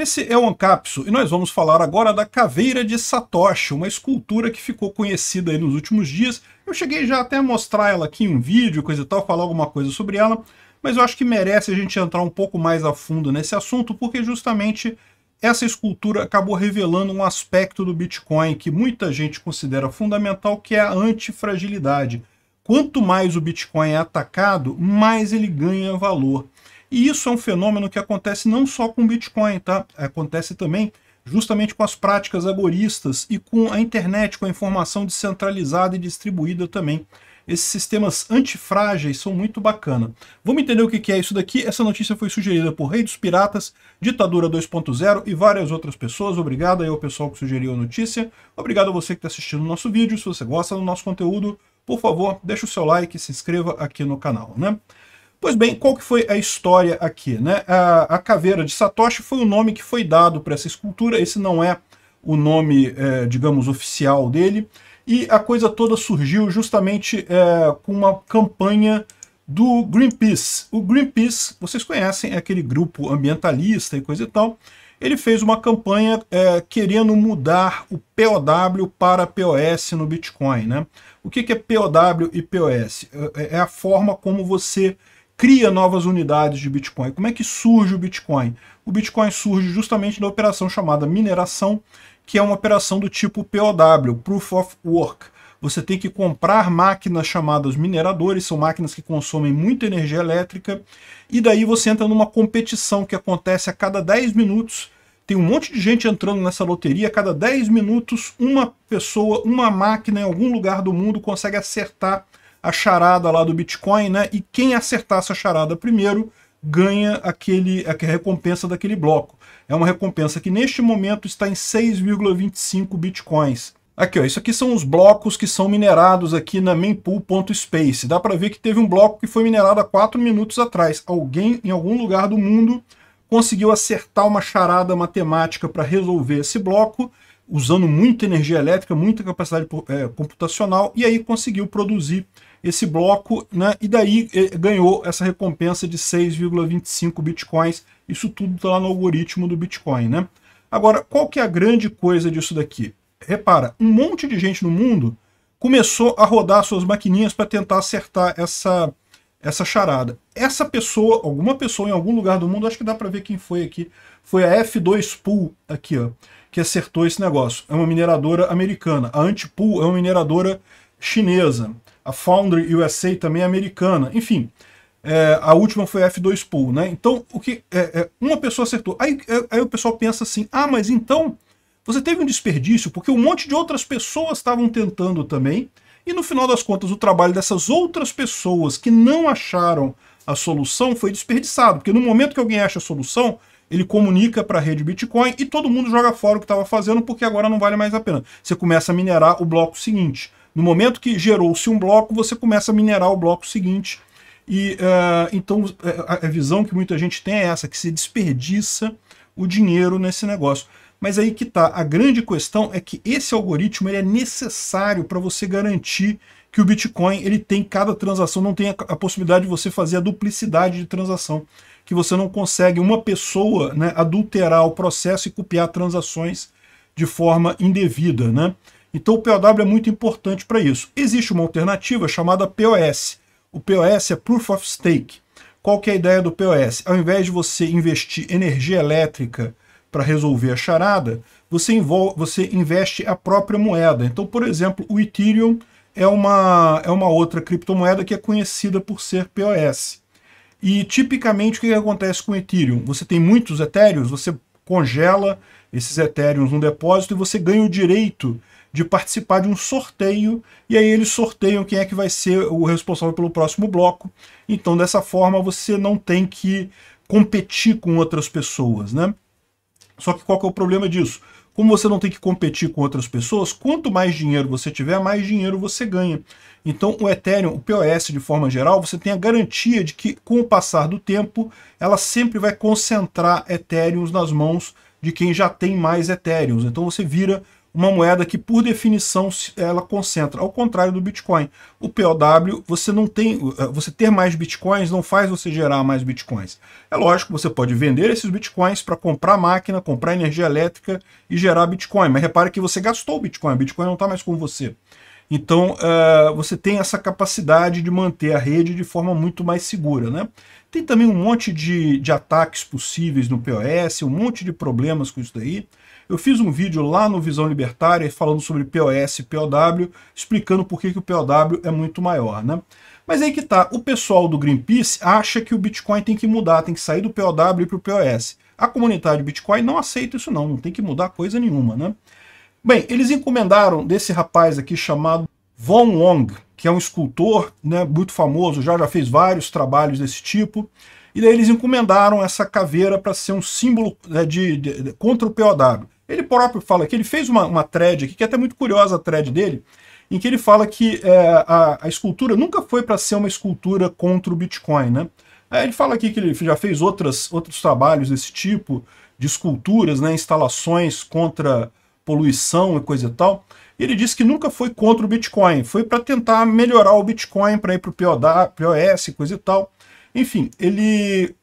Esse é o Ancapso e nós vamos falar agora da Caveira de Satoshi, uma escultura que ficou conhecida nos últimos dias. Eu cheguei já até a mostrar ela aqui em um vídeo, coisa e tal, falar alguma coisa sobre ela, mas eu acho que merece a gente entrar um pouco mais a fundo nesse assunto, porque justamente essa escultura acabou revelando um aspecto do Bitcoin que muita gente considera fundamental, que é a antifragilidade. Quanto mais o Bitcoin é atacado, mais ele ganha valor. E isso é um fenômeno que acontece não só com o Bitcoin, tá? Acontece também justamente com as práticas agoristas e com a internet, com a informação descentralizada e distribuída também. Esses sistemas antifrágeis são muito bacana. Vamos entender o que é isso daqui? Essa notícia foi sugerida por Rei dos Piratas, Ditadura 2.0 e várias outras pessoas. Obrigado aí ao pessoal que sugeriu a notícia. Obrigado a você que está assistindo o nosso vídeo. Se você gosta do nosso conteúdo, por favor, deixa o seu like e se inscreva aqui no canal, né? Pois bem, qual que foi a história aqui? Né? A, a caveira de Satoshi foi o nome que foi dado para essa escultura, esse não é o nome, é, digamos, oficial dele, e a coisa toda surgiu justamente é, com uma campanha do Greenpeace. O Greenpeace, vocês conhecem, é aquele grupo ambientalista e coisa e tal, ele fez uma campanha é, querendo mudar o POW para POS no Bitcoin. Né? O que, que é POW e POS? É, é a forma como você cria novas unidades de Bitcoin. Como é que surge o Bitcoin? O Bitcoin surge justamente da operação chamada mineração, que é uma operação do tipo POW, Proof of Work. Você tem que comprar máquinas chamadas mineradores, são máquinas que consomem muita energia elétrica, e daí você entra numa competição que acontece a cada 10 minutos. Tem um monte de gente entrando nessa loteria, a cada 10 minutos uma pessoa, uma máquina em algum lugar do mundo consegue acertar a charada lá do Bitcoin, né? E quem acertar essa charada primeiro ganha aquele, a recompensa daquele bloco. É uma recompensa que neste momento está em 6,25 bitcoins. Aqui, ó, isso aqui são os blocos que são minerados aqui na mempool.space. Dá para ver que teve um bloco que foi minerado há 4 minutos atrás. Alguém em algum lugar do mundo conseguiu acertar uma charada matemática para resolver esse bloco, usando muita energia elétrica, muita capacidade é, computacional, e aí conseguiu produzir esse bloco, né? E daí eh, ganhou essa recompensa de 6,25 bitcoins. Isso tudo está lá no algoritmo do Bitcoin, né? Agora, qual que é a grande coisa disso daqui? Repara, um monte de gente no mundo começou a rodar suas maquininhas para tentar acertar essa, essa charada. Essa pessoa, alguma pessoa em algum lugar do mundo, acho que dá para ver quem foi aqui, foi a F2 Pool aqui, ó, que acertou esse negócio. É uma mineradora americana. A Antipool é uma mineradora chinesa a Foundry USA também é americana, enfim. É, a última foi F2 Pool, né? Então, o que é, é, uma pessoa acertou. Aí, é, aí o pessoal pensa assim, ah, mas então você teve um desperdício, porque um monte de outras pessoas estavam tentando também, e no final das contas o trabalho dessas outras pessoas que não acharam a solução foi desperdiçado, porque no momento que alguém acha a solução, ele comunica para a rede Bitcoin e todo mundo joga fora o que estava fazendo, porque agora não vale mais a pena. Você começa a minerar o bloco seguinte. No momento que gerou-se um bloco, você começa a minerar o bloco seguinte. E uh, então eh, a visão que muita gente tem é essa, que se desperdiça o dinheiro nesse negócio. Mas aí que tá, a grande questão é que esse algoritmo ele é necessário para você garantir que o Bitcoin ele tem cada transação, não tem a, a, possibilidade de você fazer a duplicidade de transação, que você não consegue uma pessoa né, adulterar o processo e copiar transações de forma indevida, né? Então o POW é muito importante para isso. Existe uma alternativa chamada POS. O POS é Proof of Stake. Qual que é a ideia do POS? Ao invés de você investir energia elétrica para resolver a charada, você, você investe a própria moeda. Então, por exemplo, o Ethereum é uma, é uma outra criptomoeda que é conhecida por ser POS. E tipicamente o que acontece com o Ethereum? Você tem muitos Ethereum, você congela esses Ethereum num depósito e você ganha o direito de participar de um sorteio, e aí eles sorteiam quem é que vai ser o responsável pelo próximo bloco. Então, dessa forma, você não tem que competir com outras pessoas, né? Só que qual que é o problema disso? Como você não tem que competir com outras pessoas, quanto mais dinheiro você tiver, mais dinheiro você ganha. Então o Ethereum, o POS de forma geral, você tem a garantia de que com o passar do tempo, ela sempre vai concentrar Ethereum nas mãos de quem já tem mais Ethereum Então você vira uma moeda que, por definição, ela concentra, ao contrário do Bitcoin. O POW, você não tem. Eh, você ter mais bitcoins não faz você gerar mais bitcoins. É lógico, você pode vender esses bitcoins para comprar máquina, comprar energia elétrica e gerar bitcoin. Mas repare que você gastou o bitcoin, o bitcoin não está mais com você. Então uh, você tem essa capacidade de manter a rede de forma muito mais segura. Né? Tem também um monte de, de ataques possíveis no POS, um monte de problemas com isso daí. Eu fiz um vídeo lá no Visão Libertária falando sobre POS e POW, explicando por que, que o POW é muito maior, né? Mas aí que tá, o pessoal do Greenpeace acha que o Bitcoin tem que mudar, tem que sair do POW para o POS. A comunidade Bitcoin não aceita isso não, não tem que mudar coisa nenhuma, né? Bem, eles encomendaram desse rapaz aqui chamado Von Wong, que é um escultor né, muito famoso, já, já fez vários trabalhos desse tipo, e daí eles encomendaram essa caveira para ser um símbolo né, de, de, de, contra o POW. Ele próprio fala que ele fez uma, uma thread aqui, que é até muito curiosa a thread dele, em que ele fala que é, a, a, escultura nunca foi para ser uma escultura contra o Bitcoin, né? É, ele fala aqui que ele já fez outras, outros trabalhos desse tipo, de esculturas, né, instalações contra poluição e coisa e tal. ele disse que nunca foi contra o Bitcoin, foi para tentar melhorar o Bitcoin, para ir para o POS e coisa e tal. Enfim, ele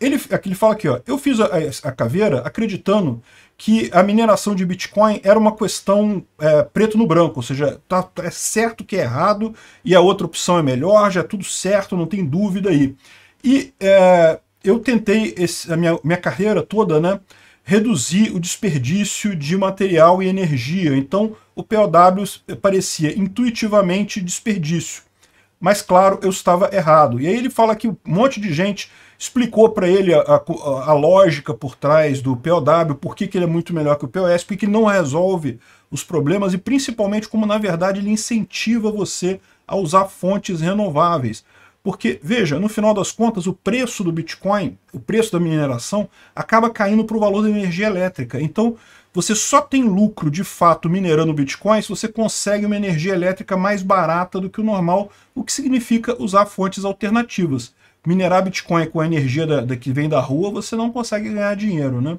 ele, ele fala aqui, ó, eu fiz a, a caveira acreditando que a mineração de Bitcoin era uma questão é, preto no branco, ou seja, tá, tá, é certo que é errado e a outra opção é melhor, já é tudo certo, não tem dúvida aí. E é, eu tentei, esse, a minha, minha carreira toda, né, reduzir o desperdício de material e energia. Então, o POW parecia intuitivamente desperdício. Mas, claro, eu estava errado. E aí ele fala que um monte de gente explicou para ele a, a, a, lógica por trás do POW, por que, que ele é muito melhor que o POS, porque que não resolve os problemas e principalmente como, na verdade, ele incentiva você a usar fontes renováveis. Porque, veja, no final das contas, o preço do Bitcoin, o preço da mineração, acaba caindo para o valor da energia elétrica. Então, você só tem lucro de fato minerando Bitcoin se você consegue uma energia elétrica mais barata do que o normal, o que significa usar fontes alternativas minerar Bitcoin com a energia da, da, que vem da rua, você não consegue ganhar dinheiro, né?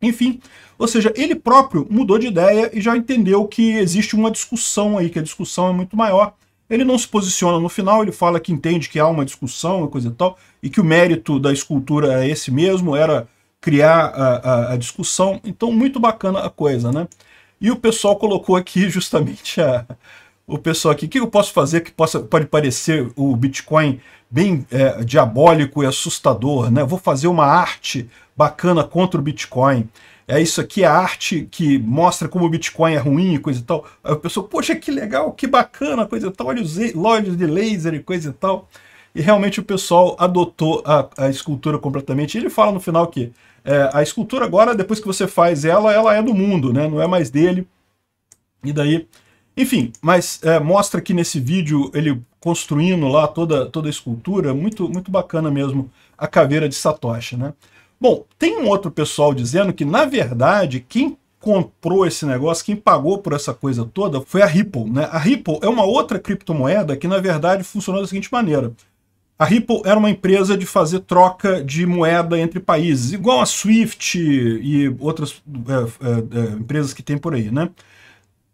Enfim, ou seja, ele próprio mudou de ideia e já entendeu que existe uma discussão aí, que a discussão é muito maior. Ele não se posiciona no final, ele fala que entende que há uma discussão, uma coisa e tal, e que o mérito da escultura é esse mesmo, era criar a, a, a discussão. Então, muito bacana a coisa, né? E o pessoal colocou aqui justamente a, o pessoal aqui, o que eu posso fazer que possa, pode parecer o Bitcoin bem é, diabólico e assustador, né? Vou fazer uma arte bacana contra o Bitcoin. É isso aqui, a arte que mostra como o Bitcoin é ruim e coisa e tal. Aí o pessoal, poxa, que legal, que bacana, coisa e tal. Olha os lojas de laser e coisa e tal. E realmente o pessoal adotou a, a escultura completamente. E ele fala no final que é, a escultura agora, depois que você faz ela, ela é do mundo, né? Não é mais dele. E daí enfim, mas é, mostra aqui nesse vídeo ele construindo lá toda, toda a escultura, muito, muito bacana mesmo a caveira de Satoshi, né? Bom, tem um outro pessoal dizendo que, na verdade, quem comprou esse negócio, quem pagou por essa coisa toda foi a Ripple, né? A Ripple é uma outra criptomoeda que, na verdade, funcionou da seguinte maneira. A Ripple era uma empresa de fazer troca de moeda entre países, igual a Swift e outras é, é, é empresas que tem por aí, né?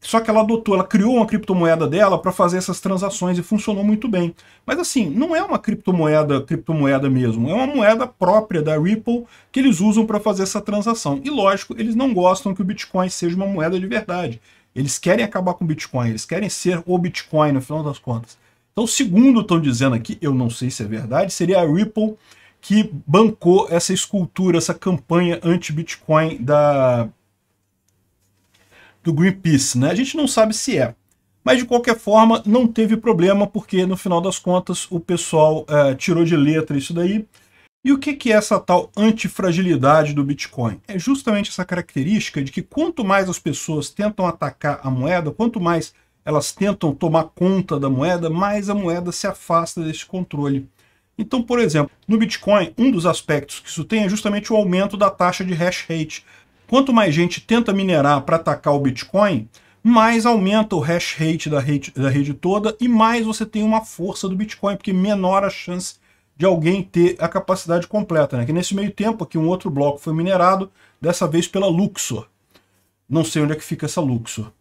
Só que ela adotou, ela criou uma criptomoeda dela para fazer essas transações e funcionou muito bem. Mas assim, não é uma criptomoeda, criptomoeda mesmo, é uma moeda própria da Ripple que eles usam para fazer essa transação. E lógico, eles não gostam que o Bitcoin seja uma moeda de verdade. Eles querem acabar com o Bitcoin, eles querem ser o Bitcoin no final das contas. Então, segundo estão dizendo aqui, eu não sei se é verdade, seria a Ripple que bancou essa escultura, essa campanha anti-Bitcoin da do Greenpeace, né? A gente não sabe se é. Mas de qualquer forma, não teve problema, porque no final das contas o pessoal é, tirou de letra isso daí. E o que, que é essa tal antifragilidade do Bitcoin? É justamente essa característica de que quanto mais as pessoas tentam atacar a moeda, quanto mais elas tentam tomar conta da moeda, mais a moeda se afasta desse controle. Então, por exemplo, no Bitcoin, um dos aspectos que isso tem é justamente o aumento da taxa de hash rate, Quanto mais gente tenta minerar para atacar o Bitcoin, mais aumenta o hash rate da, rede, da rede toda e mais você tem uma força do Bitcoin, porque menor a chance de alguém ter a capacidade completa. Né? Que nesse meio tempo aqui um outro bloco foi minerado, dessa vez pela Luxor. Não sei onde é que fica essa Luxor.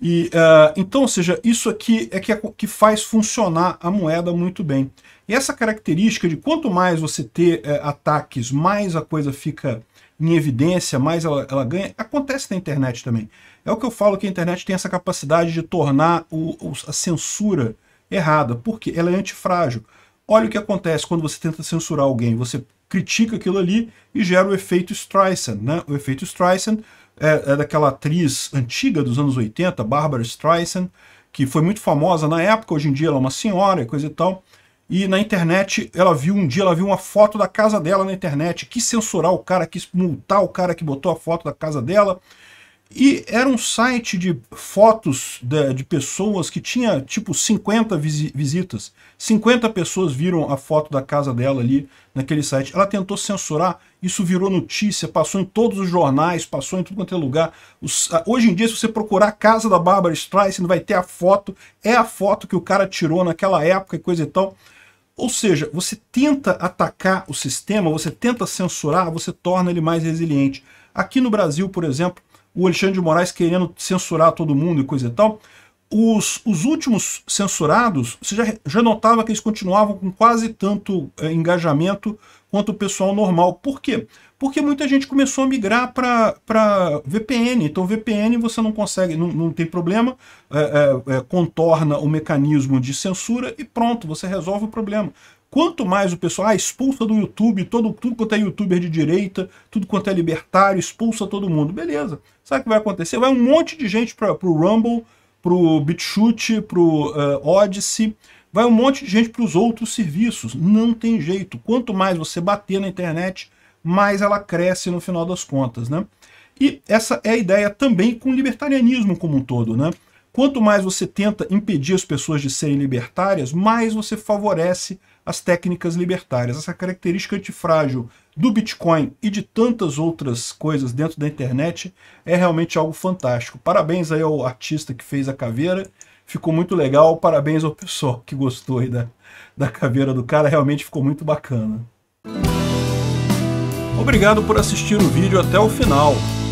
E, uh, então, ou seja, isso aqui é que, é que faz funcionar a moeda muito bem. E essa característica de quanto mais você ter eh, ataques, mais a coisa fica em evidência, mais ela, ela ganha. Acontece na internet também. É o que eu falo que a internet tem essa capacidade de tornar o, o, a censura errada, porque ela é antifrágil. Olha o que acontece quando você tenta censurar alguém. Você critica aquilo ali e gera o efeito Streisand. Né? O efeito Streisand é, é daquela atriz antiga dos anos 80, Barbara Streisand, que foi muito famosa na época, hoje em dia ela é uma senhora e coisa e tal e na internet ela viu um dia, ela viu uma foto da casa dela na internet, que censurar o cara, que multar o cara que botou a foto da casa dela. E era um site de fotos de, de pessoas que tinha tipo 50 visitas. 50 pessoas viram a foto da casa dela ali naquele site. Ela tentou censurar, isso virou notícia, passou em todos os jornais, passou em tudo quanto é lugar. Os, hoje em dia, se você procurar a casa da Barbara Streisand, vai ter a foto. É a foto que o cara tirou naquela época e coisa e tal. Ou seja, você tenta atacar o sistema, você tenta censurar, você torna ele mais resiliente. Aqui no Brasil, por exemplo, o Alexandre de Moraes querendo censurar todo mundo e coisa e tal, os, os últimos censurados, você já, já notava que eles continuavam com quase tanto eh, engajamento quanto o pessoal normal. Por quê? Porque muita gente começou a migrar para VPN. Então, VPN você não consegue, não, não tem problema, é, é, contorna o mecanismo de censura e pronto, você resolve o problema. Quanto mais o pessoal ah, expulsa do YouTube, todo, tudo quanto é youtuber de direita, tudo quanto é libertário, expulsa todo mundo. Beleza. Sabe o que vai acontecer? Vai um monte de gente para o Rumble, para o BitChute, para o uh, eh, Odyssey, vai um monte de gente para os outros serviços. Não tem jeito. Quanto mais você bater na internet, mais ela cresce no final das contas, né? E essa é a ideia também com o libertarianismo como um todo, né? Quanto mais você tenta impedir as pessoas de serem libertárias, mais você favorece as técnicas libertárias. Essa é característica antifrágil do Bitcoin e de tantas outras coisas dentro da internet é realmente algo fantástico. Parabéns aí ao artista que fez a caveira, ficou muito legal. Parabéns ao pessoal que gostou aí da, da caveira do cara, realmente ficou muito bacana. Obrigado por assistir o vídeo até o final.